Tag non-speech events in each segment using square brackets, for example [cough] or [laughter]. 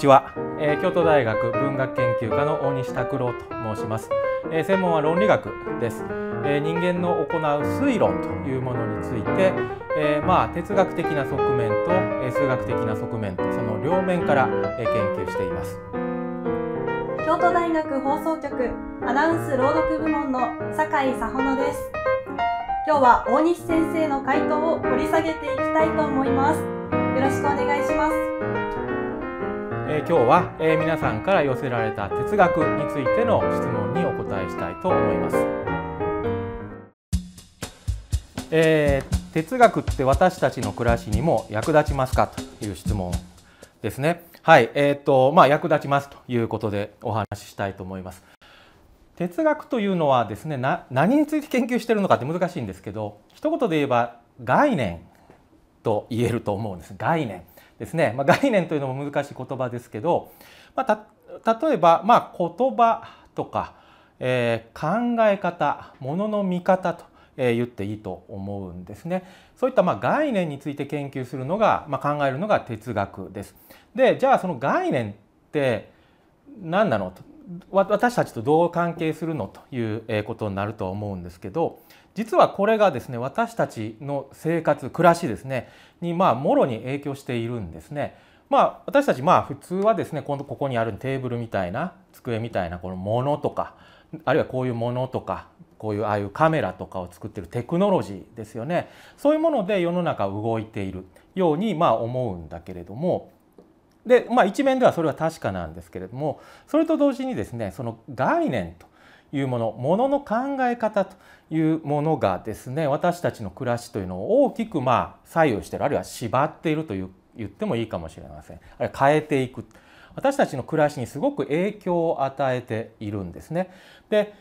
ちは、えー、京都大学文学研究科の大西拓郎と申します、えー、専門は論理学です、えー、人間の行う推論というものについて、えまあ哲学的な側面と、え数学的な側面とその両面から、え研究しています京都大学放送局アナウンス朗読部門の酒井佐ほ野です今日は大西先生の回答を掘り下げていきたいと思いますよろしくお願いしますえ今日は、え皆さんから寄せられた哲学についての質問にお答えしたいと思います。えー、哲学って私たちの暮らしにも役立ちますかという質問ですね。はい、えっ、ー、とまあ役立ちますということでお話ししたいと思います。哲学というのはですねな何について研究しているのかって難しいんですけど一言で言えば概念と言えると思うんです概念ですね、まあ、概念というのも難しい言葉ですけど、まあ、例えば、まあ、言葉とか、えー、考え方ものの見方と、えー、言っていいと思うんですね。そういったまあ概念について研究するのが、まあ、考えるのが哲学です。でじゃあその概念って何なのと私たちとどう関係するのということになると思うんですけど実はこれがですね私たちの生活暮らしですねにまあもろに影響しているんですね。まあ、私たちまあ普通はですねここにあるテーブルみたいな机みたいなこのものとかあるいはこういうものとかこういうああいうカメラとかを作ってるテクノロジーですよねそういうもので世の中動いているようにまあ思うんだけれどもで、まあ、一面ではそれは確かなんですけれどもそれと同時にですねその概念というものものの考え方というものがですね私たちの暮らしというのを大きくまあ左右しているあるいは縛っているという言ってもいいかもしれませんあれ変えていく私たちの暮らしにすごく影響を与えているんですね。で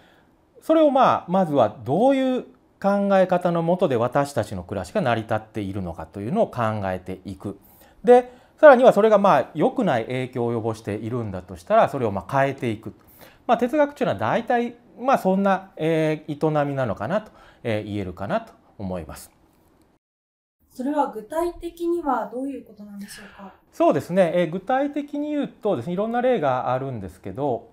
それをまあまずはどういう考え方のもとで私たちの暮らしが成り立っているのかというのを考えていく。でさらにはそれがまあ良くない影響を及ぼしているんだとしたらそれをまあ変えていく。まあ、哲学というのは大体まあ、そんな、えー、営みなのかなと、えー、言えるかなと思います。それは具体的にはどういうことなんでしょうか。そうですね。えー、具体的に言うとですね、いろんな例があるんですけど、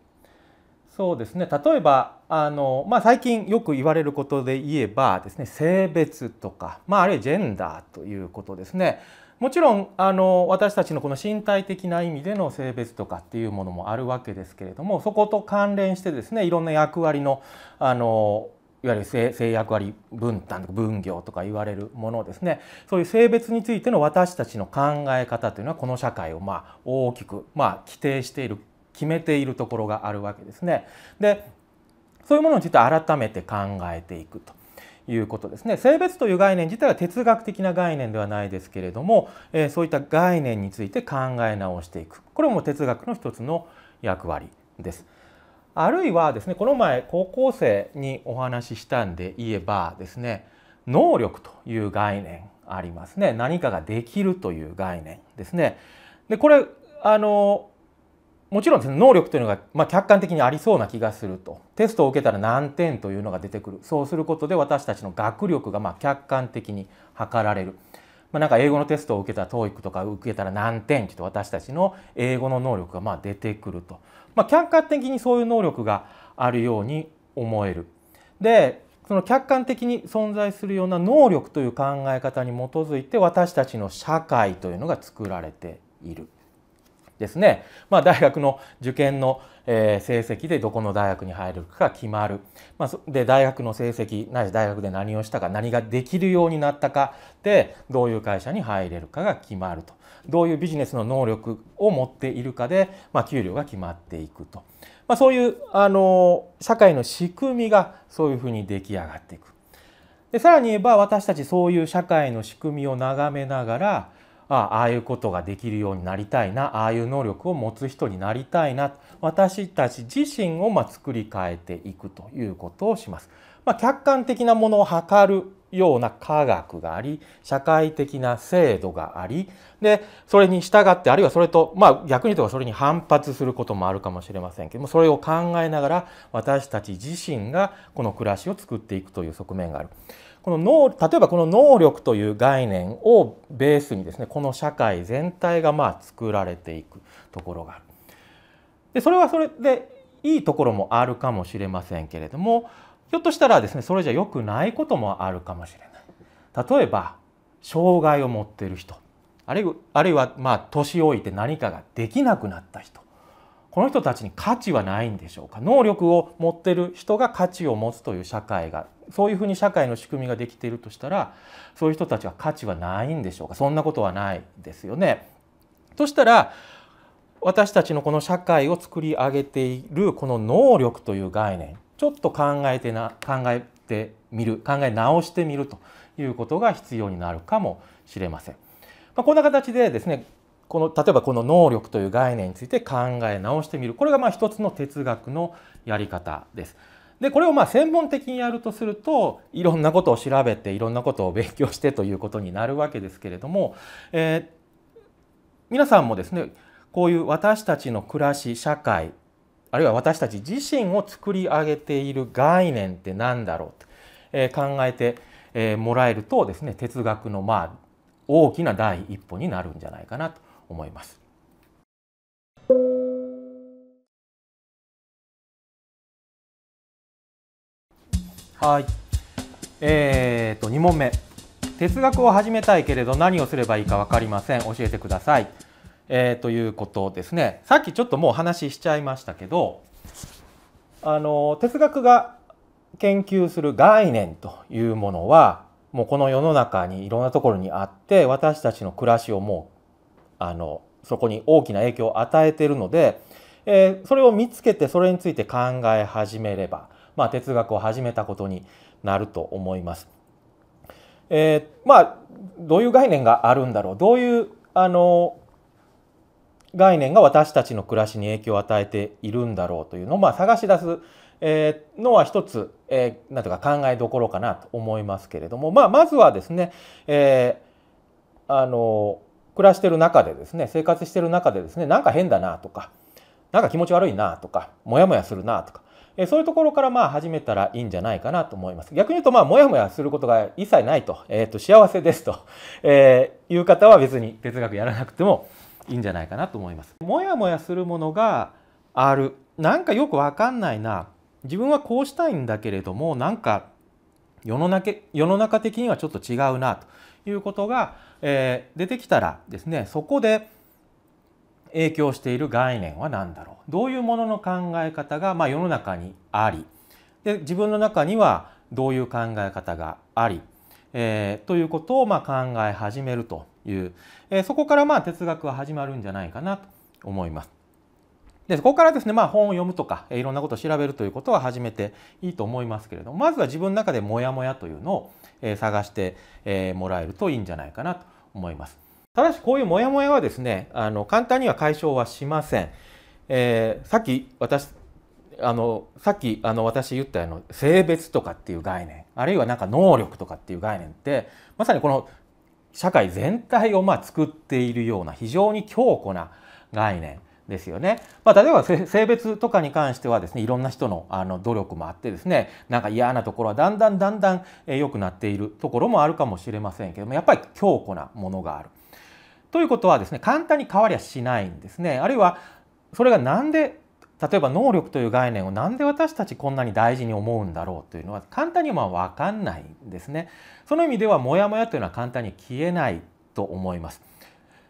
そうですね。例えばあのまあ最近よく言われることで言えばですね、性別とかまああるいはジェンダーということですね。もちろんあの私たちのこの身体的な意味での性別とかっていうものもあるわけですけれどもそこと関連してですねいろんな役割のあのいわゆる性性役割分担とか分業とか言われるものですねそういう性別についての私たちの考え方というのはこの社会をまあ大きくまあ規定している決めているところがあるわけですね。でそういうものについて改めて考えていくと。いうことですね性別という概念自体は哲学的な概念ではないですけれども、えー、そういった概念について考え直していくこれも哲学の一つの役割です。あるいはですねこの前高校生にお話ししたんで言えばですね能力という概念ありますね何かができるという概念ですね。でこれあのもちろんですね能力というのが、ま客観的にありそうな気がするとテストを受けたら何点というのが出てくるそうすることで私たちの学力がま客観的に測られる、まあ、なんか英語のテストを受けた TOEIC とか受けたら何点と私たちの英語の能力がま出てくると、まあ、客観的にそういう能力があるように思える。でその客観的に存在するような能力という考え方に基づいて私たちの社会というのが作られている。ですね、まあ、大学の受験の、え成績でどこの大学に入るか決まる、まあ、で大学の成績ないし大学で何をしたか何ができるようになったかでどういう会社に入れるかが決まるとどういうビジネスの能力を持っているかで、まあ、給料が決まっていくと、まあ、そういうあの社会の仕組みがそういうふうに出来上がっていく。でさらに言えば私たちそういう社会の仕組みを眺めながらああいうことができるようになりたいなああいう能力を持つ人になりたいな私たち自身をま作り変えていくということをします。まあ、客観的なものを測るような科学があり社会的な制度がありでそれに従ってあるいはそれとまあ逆に言うとそれに反発することもあるかもしれませんけどもそれを考えながら私たち自身がこの暮らしを作っていくという側面がある。この能例えばこの能力という概念をベースにですねこの社会全体がまあ作られていくところがある。でそれはそれでいいところもあるかもしれませんけれどもひょっとしたらですねそれじゃ良くないこともあるかもしれない。例えば障害を持っている人あるいはまあ年老いて何かができなくなった人この人たちに価値はないんでしょうか能力を持ってる人が価値を持つという社会がそういうふうに社会の仕組みができているとしたらそういう人たちは価値はないんでしょうかそんなことはないですよね。としたら私たちのこの社会を作り上げているこの能力という概念ちょっと考えてな考えてみる考え直してみるということが必要になるかもしれません。まあ、こんな形でですねこの例えばこの能力という概念について考え直してみるこれがまあ一つの哲学のやり方です。でこれをまあ専門的にやるとするといろんなことを調べていろんなことを勉強してということになるわけですけれども、えー、皆さんもですねこういう私たちの暮らし社会あるいは私たち自身を作り上げている概念って何だろうと、えー、考えて、えー、もらえるとですね哲学のまあ大きな第一歩になるんじゃないかなと思います。はい、えーと、と2問目哲学を始めたいけれど何をすればいいか分かりません教えてください、えー、ということですねさっきちょっともう話しちゃいましたけどあの哲学が研究する概念というものはもうこの世の中にいろんなところにあって私たちの暮らしをもうあのそこに大きな影響を与えているので、えー、それを見つけてそれについて考え始めれば、まあ、哲学を始めたことになると思います。えー、まあどういう概念があるんだろうどういうあの概念が私たちの暮らしに影響を与えているんだろうというのを、まあ、探し出す、えー、のは一つ、えー、なんとか考えどころかなと思いますけれども、まあ、まずはですね、えー、あの暮らしてる中でですね生活してる中でですねなんか変だなとかなんか気持ち悪いなとかモヤモヤするなとかそういうところからまあ始めたらいいんじゃないかなと思います。逆に言うとまあモヤモヤすることが一切ないと,、えー、と幸せですと、えー、いう方は別に哲学やらなくてもいいんじゃないかなと思います。もやもやするものがあるなんかよくわかんないな自分はこうしたいんだけれどもなんか世の中世の中的にはちょっと違うなということが、えー、出てきたらですねそこで影響している概念は何だろうどういうものの考え方が、まあ、世の中にありで自分の中にはどういう考え方があり、えー、ということをま考え始めるという、えー、そこからまあ哲学は始まるんじゃないかなと思います。で、ここからですね、まあ本を読むとか、いろんなことを調べるということは始めていいと思いますけれども、まずは自分の中でモヤモヤというのを、え探してえもらえるといいんじゃないかなと思います。ただし、こういうモヤモヤはですね、あの簡単には解消はしません。えー、さっき私あのさっきあの私言ったよう性別とかっていう概念あるいはなんか能力とかっていう概念ってまさにこの社会全体をまあ作っているような非常に強固な概念ですよね。まあ、例えば性別とかに関してはですねいろんな人のあの努力もあってですねなんか嫌なところはだんだんだんだん良くなっているところもあるかもしれませんけどもやっぱり強固なものがある。ということはですね簡単に変わりはしないんですね。あるいはそれが何で例えば能力という概念をなんで私たちこんなに大事に思うんだろうというのは簡単にまあ分かんないんですね。その意味ではモヤモヤというのは簡単に消えないと思います。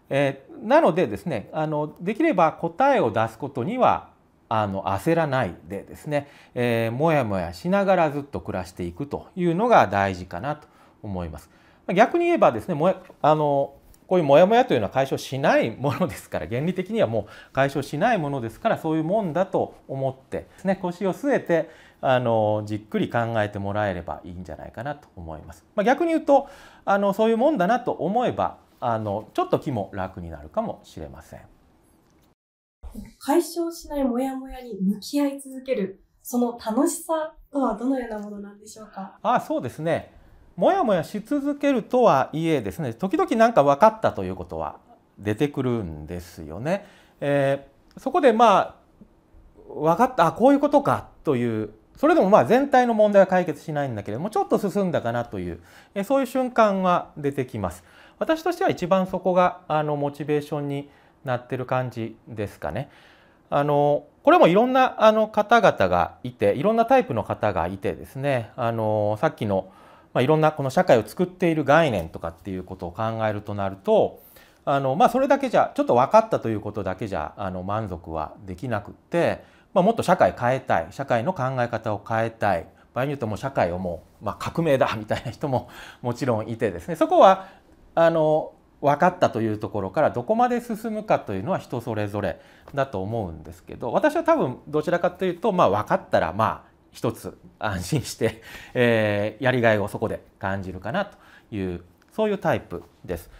えー、なのでですねあのできれば答えを出すことにはあの焦らないでですね、えー、もやもやしながらずっと暮らしていくというのが大事かなと思います。逆に言えばですねもやあのこういうモヤモヤというのは解消しないものですから原理的にはもう解消しないものですからそういうもんだと思ってですね腰を据えてあのじっくり考えてもらえればいいんじゃないかなと思います。まあ、逆に言うとあのそういうもんだなと思えばあのちょっと気も楽になるかもしれません解消しないモヤモヤに向き合い続けるその楽しさとはどのようなものなんでしょうかあそうですねもやもやし続けるとはいえですね時々何か分かったということは出てくるんですよね。えー、そこでまあ分かったあこういうことかというそれでもまあ全体の問題は解決しないんだけれどもちょっと進んだかなという、えそういう瞬間が出てきます。私としては一番そこがあのモチベーションになってる感じですかね。あのこれもいろんなあの方々がいていろんなタイプの方がいてですねあのさっきの、まあ、いろんなこの社会を作っている概念とかっていうことを考えるとなるとあの、まあ、それだけじゃちょっと分かったということだけじゃあの満足はできなくって、まあ、もっと社会変えたい社会の考え方を変えたい場合によっても社会をもう、まあ、革命だみたいな人ももちろんいてですねそこはあの分かったというところからどこまで進むかというのは人それぞれだと思うんですけど私は多分どちらかというと、まあ、分かったらまあ一つ [laughs] 安心して、えー、やりがいをそこで感じるかなというそういうタイプです。